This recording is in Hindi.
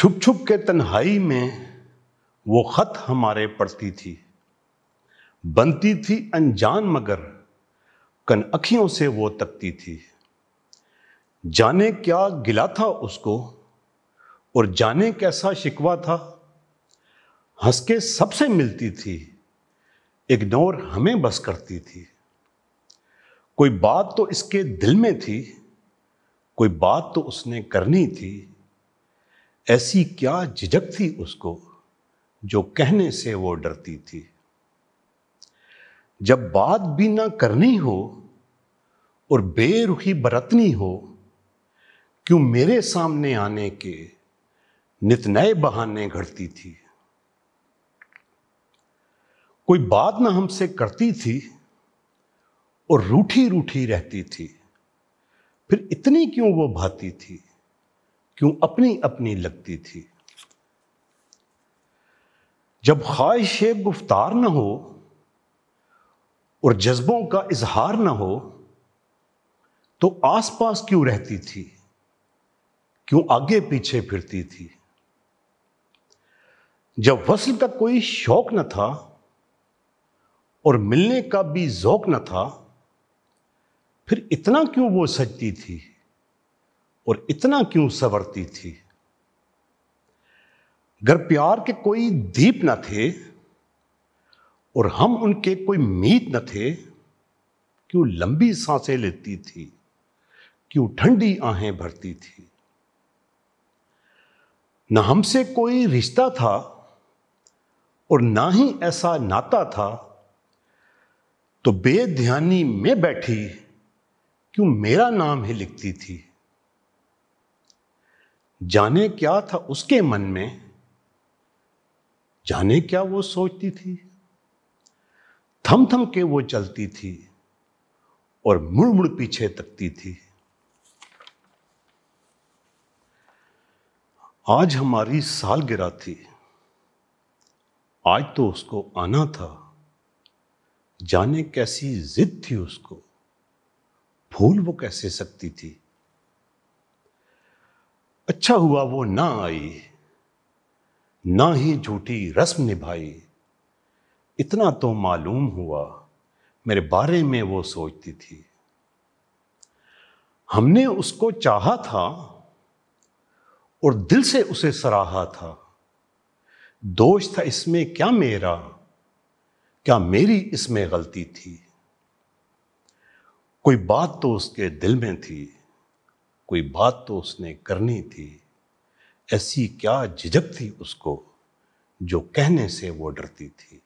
छुप छुप के तन्हाई में वो ख़त हमारे पड़ती थी बनती थी अनजान मगर कन अखियों से वो तकती थी जाने क्या गिला था उसको और जाने कैसा शिकवा था हंस के सबसे मिलती थी इग्नोर हमें बस करती थी कोई बात तो इसके दिल में थी कोई बात तो उसने करनी थी ऐसी क्या झिझक थी उसको जो कहने से वो डरती थी जब बात भी ना करनी हो और बेरुखी बरतनी हो क्यों मेरे सामने आने के नित नए बहाने घड़ती थी कोई बात ना हमसे करती थी और रूठी रूठी रहती थी फिर इतनी क्यों वो भाती थी क्यों अपनी अपनी लगती थी जब ख्वाहिश गुफ्तार न हो और जज्बों का इजहार न हो तो आसपास क्यों रहती थी क्यों आगे पीछे फिरती थी जब वसल का कोई शौक न था और मिलने का भी जौक न था फिर इतना क्यों वो सजती थी और इतना क्यों सवरती थी घर प्यार के कोई दीप न थे और हम उनके कोई मीत न थे क्यों लंबी सांसें लेती थी क्यों ठंडी आहें भरती थी न हमसे कोई रिश्ता था और ना ही ऐसा नाता था तो बेध्यानी में बैठी क्यों मेरा नाम ही लिखती थी जाने क्या था उसके मन में जाने क्या वो सोचती थी थम थम के वो चलती थी और मुड़ मुड़ पीछे तकती थी आज हमारी साल गिरा थी आज तो उसको आना था जाने कैसी जिद थी उसको भूल वो कैसे सकती थी अच्छा हुआ वो ना आई ना ही झूठी रस्म निभाई इतना तो मालूम हुआ मेरे बारे में वो सोचती थी हमने उसको चाहा था और दिल से उसे सराहा था दोष था इसमें क्या मेरा क्या मेरी इसमें गलती थी कोई बात तो उसके दिल में थी कोई बात तो उसने करनी थी ऐसी क्या झिझक थी उसको जो कहने से वो डरती थी